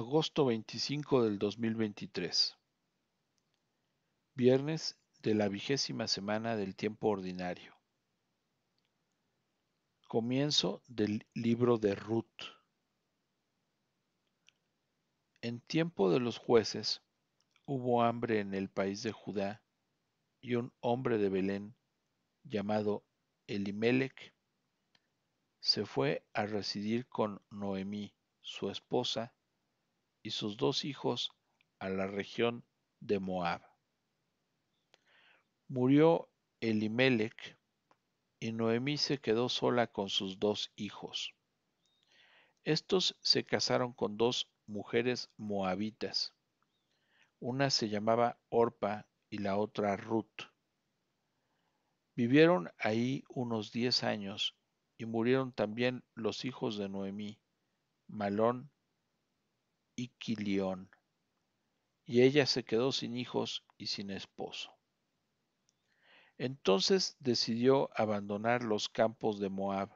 Agosto 25 del 2023. Viernes de la vigésima semana del tiempo ordinario. Comienzo del libro de Ruth. En tiempo de los jueces hubo hambre en el país de Judá y un hombre de Belén llamado Elimelech se fue a residir con Noemí, su esposa, y sus dos hijos a la región de Moab. Murió Elimelech y Noemí se quedó sola con sus dos hijos. Estos se casaron con dos mujeres moabitas. Una se llamaba Orpa y la otra Ruth. Vivieron ahí unos diez años y murieron también los hijos de Noemí, Malón y y ella se quedó sin hijos y sin esposo. Entonces decidió abandonar los campos de Moab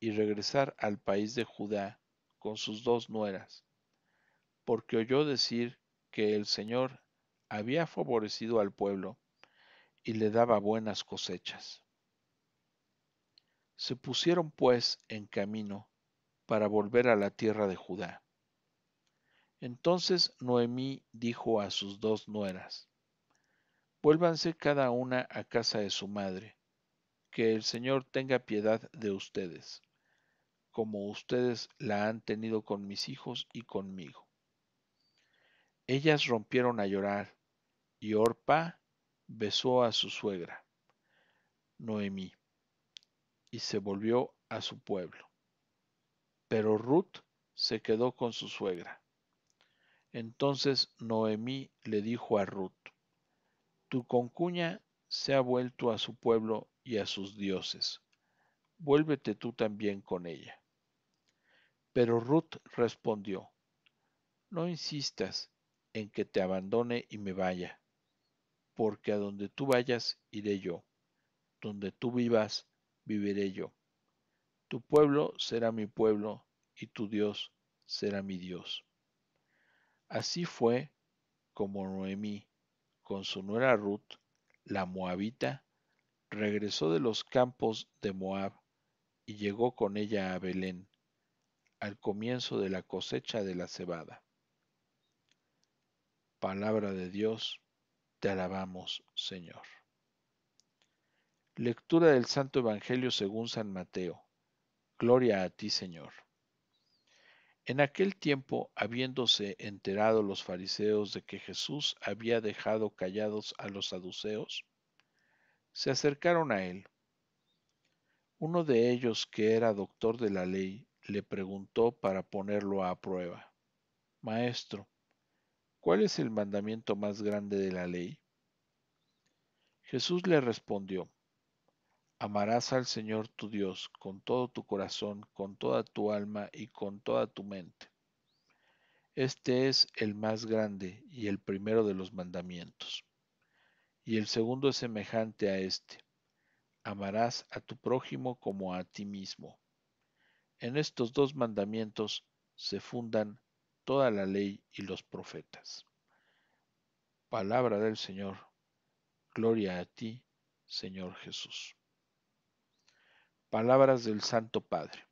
y regresar al país de Judá con sus dos nueras, porque oyó decir que el Señor había favorecido al pueblo y le daba buenas cosechas. Se pusieron pues en camino para volver a la tierra de Judá. Entonces Noemí dijo a sus dos nueras, Vuélvanse cada una a casa de su madre, que el Señor tenga piedad de ustedes, como ustedes la han tenido con mis hijos y conmigo. Ellas rompieron a llorar, y Orpa besó a su suegra, Noemí, y se volvió a su pueblo. Pero Ruth se quedó con su suegra. Entonces Noemí le dijo a Ruth, Tu concuña se ha vuelto a su pueblo y a sus dioses, vuélvete tú también con ella. Pero Ruth respondió, No insistas en que te abandone y me vaya, porque a donde tú vayas iré yo, donde tú vivas viviré yo. Tu pueblo será mi pueblo y tu Dios será mi Dios. Así fue como Noemí, con su nuera Ruth, la moabita, regresó de los campos de Moab y llegó con ella a Belén, al comienzo de la cosecha de la cebada. Palabra de Dios, te alabamos, Señor. Lectura del Santo Evangelio según San Mateo. Gloria a ti, Señor. En aquel tiempo, habiéndose enterado los fariseos de que Jesús había dejado callados a los saduceos, se acercaron a él. Uno de ellos, que era doctor de la ley, le preguntó para ponerlo a prueba, Maestro, ¿cuál es el mandamiento más grande de la ley? Jesús le respondió, Amarás al Señor tu Dios con todo tu corazón, con toda tu alma y con toda tu mente. Este es el más grande y el primero de los mandamientos. Y el segundo es semejante a este. Amarás a tu prójimo como a ti mismo. En estos dos mandamientos se fundan toda la ley y los profetas. Palabra del Señor. Gloria a ti, Señor Jesús. Palabras del Santo Padre.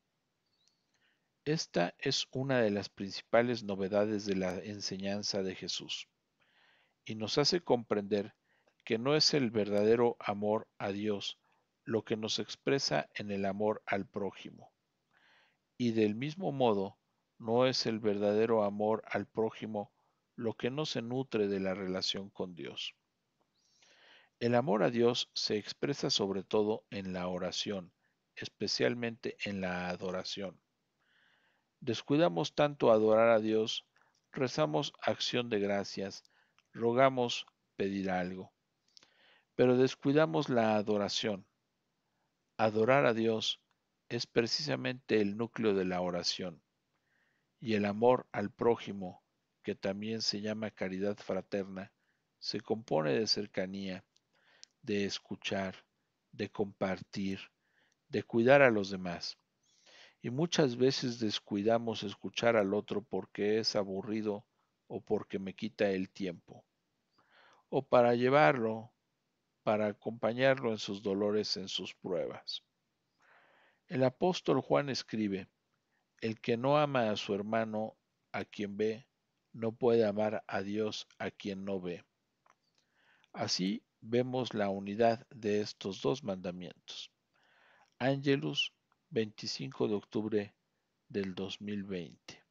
Esta es una de las principales novedades de la enseñanza de Jesús y nos hace comprender que no es el verdadero amor a Dios lo que nos expresa en el amor al prójimo. Y del mismo modo, no es el verdadero amor al prójimo lo que no se nutre de la relación con Dios. El amor a Dios se expresa sobre todo en la oración, especialmente en la adoración. Descuidamos tanto adorar a Dios, rezamos acción de gracias, rogamos pedir algo, pero descuidamos la adoración. Adorar a Dios es precisamente el núcleo de la oración y el amor al prójimo, que también se llama caridad fraterna, se compone de cercanía, de escuchar, de compartir, de cuidar a los demás. Y muchas veces descuidamos escuchar al otro porque es aburrido o porque me quita el tiempo, o para llevarlo, para acompañarlo en sus dolores, en sus pruebas. El apóstol Juan escribe, el que no ama a su hermano a quien ve, no puede amar a Dios a quien no ve. Así vemos la unidad de estos dos mandamientos. Angelus, 25 de octubre del 2020.